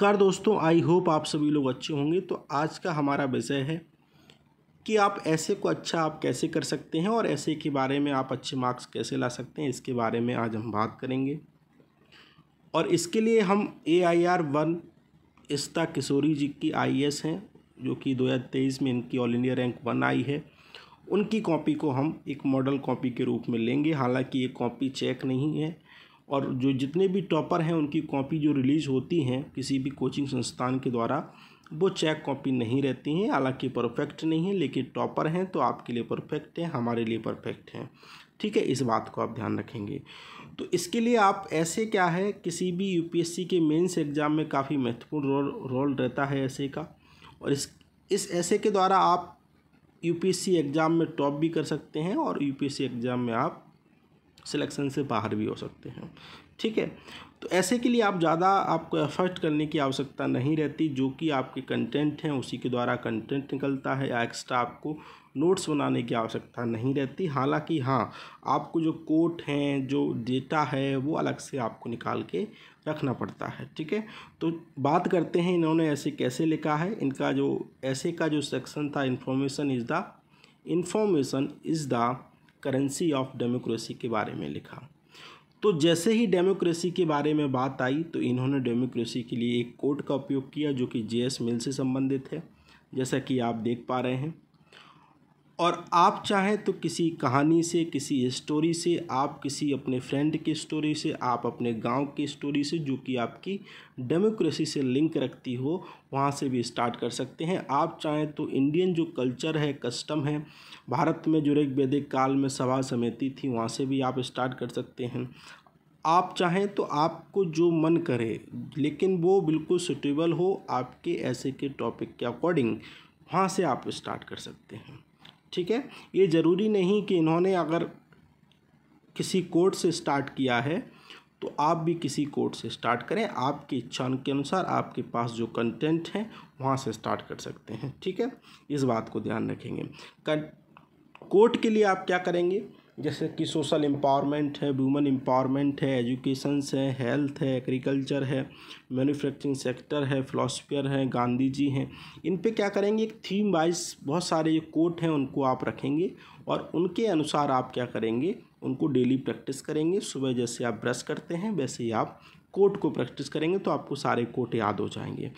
नमस्कार दोस्तों I hope आप सभी लोग अच्छे होंगे तो आज का हमारा विषय है कि आप ऐसे को अच्छा आप कैसे कर सकते हैं और ऐसे के बारे में आप अच्छे मार्क्स कैसे ला सकते हैं इसके बारे में आज हम बात करेंगे और इसके लिए हम ए आई आर वन इस्ता किशोरी जी की आई एस हैं जो कि दो हज़ार तेईस में इनकी ऑल इंडिया रैंक वन आई है उनकी कॉपी को हम एक मॉडल कॉपी के रूप में लेंगे हालांकि ये कॉपी चेक नहीं है और जो जितने भी टॉपर हैं उनकी कॉपी जो रिलीज़ होती हैं किसी भी कोचिंग संस्थान के द्वारा वो चेक कॉपी नहीं रहती हैं हालांकि परफेक्ट नहीं है लेकिन टॉपर हैं तो आपके लिए परफेक्ट हैं हमारे लिए परफेक्ट हैं ठीक है इस बात को आप ध्यान रखेंगे तो इसके लिए आप ऐसे क्या है किसी भी यूपीएससी के मेंस एग्ज़ाम में काफ़ी महत्वपूर्ण रोल रोल रहता है ऐसे का और इस इस ऐसे के द्वारा आप यू एग्ज़ाम में टॉप भी कर सकते हैं और यू एग्ज़ाम में आप सिलेक्शन से बाहर भी हो सकते हैं ठीक है तो ऐसे के लिए आप ज़्यादा आपको एफर्ट करने की आवश्यकता नहीं रहती जो कि आपके कंटेंट हैं उसी के द्वारा कंटेंट निकलता है या एक्स्ट्रा आपको नोट्स बनाने की आवश्यकता नहीं रहती हालांकि हाँ आपको जो कोट हैं जो डेटा है वो अलग से आपको निकाल के रखना पड़ता है ठीक है तो बात करते हैं इन्होंने ऐसे कैसे लिखा है इनका जो ऐसे का जो सेक्शन था information is the information is the currency of democracy के बारे में लिखा तो जैसे ही डेमोक्रेसी के बारे में बात आई तो इन्होंने डेमोक्रेसी के लिए एक कोड का उपयोग किया जो कि जे एस मिल से संबंधित है जैसा कि आप देख पा रहे हैं और आप चाहें तो किसी कहानी से किसी स्टोरी से आप किसी अपने फ्रेंड की स्टोरी से आप अपने गांव की स्टोरी से जो कि आपकी डेमोक्रेसी से लिंक रखती हो वहाँ से भी स्टार्ट कर सकते हैं आप चाहें तो इंडियन जो कल्चर है कस्टम है भारत में जो ऋग वैदिक काल में सभा समिति थी वहाँ से भी आप स्टार्ट कर सकते हैं आप चाहें तो आपको जो मन करे लेकिन वो बिल्कुल सुटेबल हो आपके ऐसे के टॉपिक के अकॉर्डिंग वहाँ से आप स्टार्ट कर सकते हैं ठीक है ये ज़रूरी नहीं कि इन्होंने अगर किसी कोर्ट से स्टार्ट किया है तो आप भी किसी कोर्ट से स्टार्ट करें आपकी इच्छा के अनुसार आपके पास जो कंटेंट है वहाँ से स्टार्ट कर सकते हैं ठीक है इस बात को ध्यान रखेंगे कोर्ट के लिए आप क्या करेंगे जैसे कि सोशल एम्पावरमेंट है वुमेन एम्पावरमेंट है एजुकेशन है हेल्थ है एग्रीकल्चर है मैन्युफैक्चरिंग सेक्टर है फिलोसफियर है गांधी जी हैं इन पे क्या करेंगे एक थीम वाइज बहुत सारे ये कोट हैं उनको आप रखेंगे और उनके अनुसार आप क्या करेंगे उनको डेली प्रैक्टिस करेंगे सुबह जैसे आप ब्रश करते हैं वैसे ही आप कोट को प्रैक्टिस करेंगे तो आपको सारे कोट याद हो जाएंगे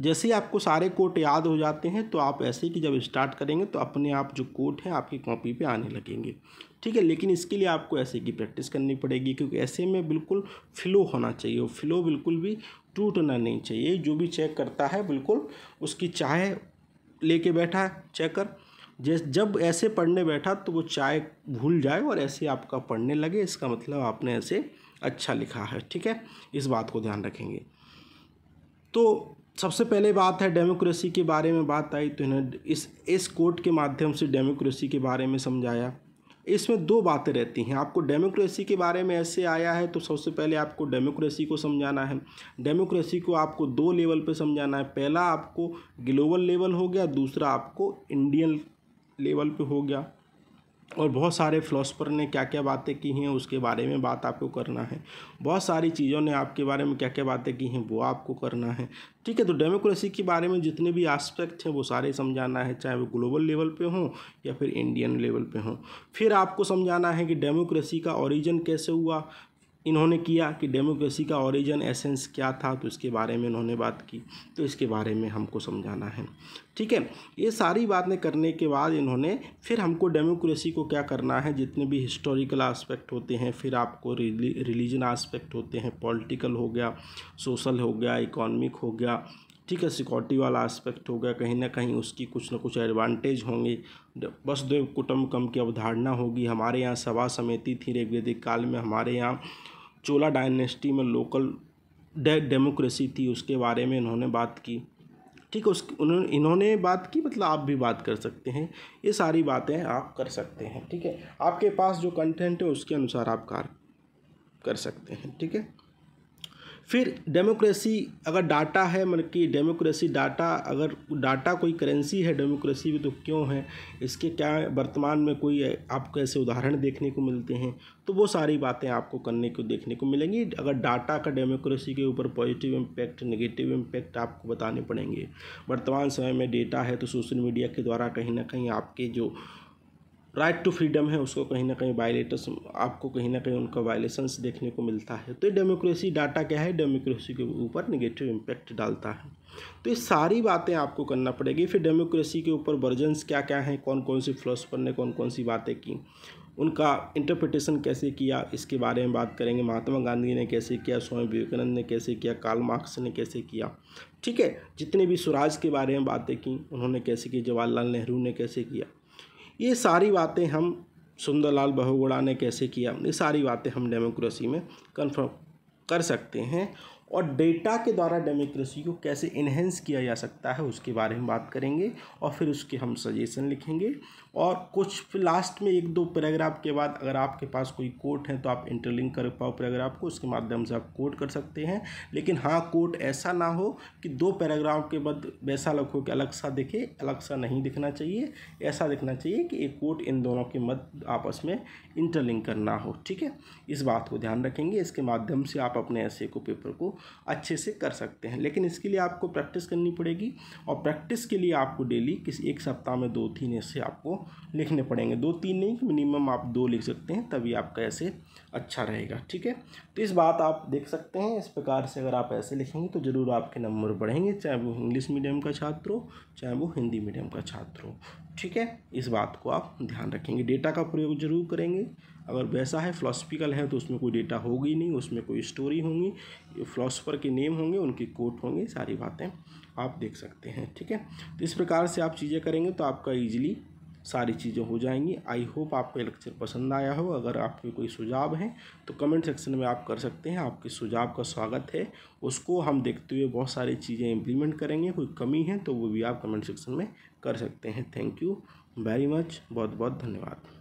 जैसे ही आपको सारे कोट याद हो जाते हैं तो आप ऐसे कि जब स्टार्ट करेंगे तो अपने आप जो कोट हैं आपकी कॉपी पे आने लगेंगे ठीक है लेकिन इसके लिए आपको ऐसे की प्रैक्टिस करनी पड़ेगी क्योंकि ऐसे में बिल्कुल फ्लो होना चाहिए और फ्लो बिल्कुल भी टूटना नहीं चाहिए जो भी चेक करता है बिल्कुल उसकी चाय लेके बैठा है चेकर जैसे जब ऐसे पढ़ने बैठा तो वो चाय भूल जाए और ऐसे आपका पढ़ने लगे इसका मतलब आपने ऐसे अच्छा लिखा है ठीक है इस बात को ध्यान रखेंगे तो सबसे पहले बात है डेमोक्रेसी के बारे में बात आई तो इन्हें इस इस कोर्ट के माध्यम से डेमोक्रेसी के बारे में समझाया इसमें दो बातें रहती हैं आपको डेमोक्रेसी के बारे में ऐसे आया है तो सबसे पहले आपको डेमोक्रेसी को समझाना है डेमोक्रेसी को आपको दो लेवल पर समझाना है पहला आपको ग्लोबल लेवल हो गया दूसरा आपको इंडियन लेवल पर हो गया और बहुत सारे फ़िलोसफर ने क्या क्या बातें की हैं उसके बारे में बात आपको करना है बहुत सारी चीज़ों ने आपके बारे में क्या क्या बातें की हैं वो आपको करना है ठीक है तो डेमोक्रेसी के बारे में जितने भी आस्पेक्ट हैं वो सारे समझाना है चाहे वो ग्लोबल लेवल पे हो या फिर इंडियन लेवल पे हो फिर आपको समझाना है कि डेमोक्रेसी का ओरिजिन कैसे हुआ इन्होंने किया कि डेमोक्रेसी का ओरिजिन एसेंस क्या था तो इसके बारे में इन्होंने बात की तो इसके बारे में हमको समझाना है ठीक है ये सारी बातें करने के बाद इन्होंने फिर हमको डेमोक्रेसी को क्या करना है जितने भी हिस्टोरिकल आस्पेक्ट होते हैं फिर आपको रिलीजन आस्पेक्ट होते हैं पॉलिटिकल हो गया सोशल हो गया इकोनॉमिक हो गया ठीक है सिक्योरिटी वाला एस्पेक्ट हो गया कहीं ना कहीं उसकी कुछ ना कुछ एडवांटेज होंगे बस वसुदेव कुटुम्बकम की अवधारणा होगी हमारे यहाँ सभा समिति थी ऋग्वेदिक काल में हमारे यहाँ चोला डायनेस्टी में लोकल डे डेमोक्रेसी थी उसके बारे में इन्होंने बात की ठीक है उस उन्होंने इन्होंने बात की मतलब आप भी बात कर सकते हैं ये सारी बातें आप कर सकते हैं ठीक है आपके पास जो कंटेंट है उसके अनुसार आप कार्य कर सकते हैं ठीक है फिर डेमोक्रेसी अगर डाटा है मतलब कि डेमोक्रेसी डाटा अगर डाटा कोई करेंसी है डेमोक्रेसी भी तो क्यों है इसके क्या वर्तमान में कोई आपको ऐसे उदाहरण देखने को मिलते हैं तो वो सारी बातें आपको करने को देखने को मिलेंगी अगर डाटा का डेमोक्रेसी के ऊपर पॉजिटिव इम्पैक्ट नेगेटिव इम्पैक्ट आपको बताने पड़ेंगे वर्तमान समय में डेटा है तो सोशल मीडिया के द्वारा कहीं ना कहीं आपके जो राइट टू फ्रीडम है उसको कहीं ना कहीं वायलेटर्स आपको कहीं ना कहीं उनका वायलेशंस देखने को मिलता है तो ये डेमोक्रेसी डाटा क्या है डेमोक्रेसी के ऊपर निगेटिव इम्पैक्ट डालता है तो ये सारी बातें आपको करना पड़ेगी फिर डेमोक्रेसी के ऊपर वर्जनस क्या क्या हैं कौन कौन सी फिलोसफर ने कौन कौन सी बातें की उनका इंटरप्रिटेशन कैसे किया इसके बारे में बात करेंगे महात्मा गांधी ने कैसे किया स्वामी विवेकानंद ने कैसे किया कार्ल मार्क्स ने कैसे किया ठीक है जितने भी स्वराज के बारे में बातें की उन्होंने कैसे की जवाहरलाल नेहरू ने कैसे किया ये सारी बातें हम सुंदरलाल बहुगुणा ने कैसे किया ये सारी बातें हम डेमोक्रेसी में कन्फर्म कर सकते हैं और डेटा के द्वारा डेमोक्रेसी को कैसे इन्हेंस किया जा सकता है उसके बारे में बात करेंगे और फिर उसके हम सजेशन लिखेंगे और कुछ लास्ट में एक दो पैराग्राफ के बाद अगर आपके पास कोई कोट है तो आप इंटरलिंक कर पाओ पैराग्राफ को उसके माध्यम से आप कोट कर सकते हैं लेकिन हाँ कोट ऐसा ना हो कि दो पैराग्राफ के बाद वैसा लखो कि अलग सा दिखे अलग सा नहीं दिखना चाहिए ऐसा दिखना चाहिए कि एक कोट इन दोनों के मध्य आपस में इंटरलिंक करना हो ठीक है इस बात को ध्यान रखेंगे इसके माध्यम से आप अपने ऐसे को पेपर को अच्छे से कर सकते हैं लेकिन इसके लिए आपको प्रैक्टिस करनी पड़ेगी और प्रैक्टिस के लिए आपको डेली किसी एक सप्ताह में दो तीन ऐसे आपको लिखने पड़ेंगे दो तीन नहीं मिनिमम आप दो लिख सकते हैं तभी आपका ऐसे अच्छा रहेगा ठीक है तो इस बात आप देख सकते हैं इस प्रकार से अगर आप ऐसे लिखेंगे तो ज़रूर आपके नंबर बढ़ेंगे चाहे वो इंग्लिश मीडियम का छात्र हो चाहे वो हिंदी मीडियम का छात्र हो ठीक है इस बात को आप ध्यान रखेंगे डेटा का प्रयोग जरूर करेंगे अगर वैसा है फ़िलासफिकल है तो उसमें कोई डेटा होगी नहीं उसमें कोई स्टोरी होंगी फ़िलासफ़र के नेम होंगे उनके कोट होंगे सारी बातें आप देख सकते हैं ठीक है तो इस प्रकार से आप चीज़ें करेंगे तो आपका ईजिली सारी चीज़ें हो जाएंगी आई होप आपको लेक्चर पसंद आया हो अगर आपके कोई सुझाव हैं तो कमेंट सेक्शन में आप कर सकते हैं आपके सुझाव का स्वागत है उसको हम देखते हुए बहुत सारी चीज़ें इम्प्लीमेंट करेंगे कोई कमी है तो वो भी आप कमेंट सेक्शन में कर सकते हैं थैंक यू वेरी मच बहुत बहुत धन्यवाद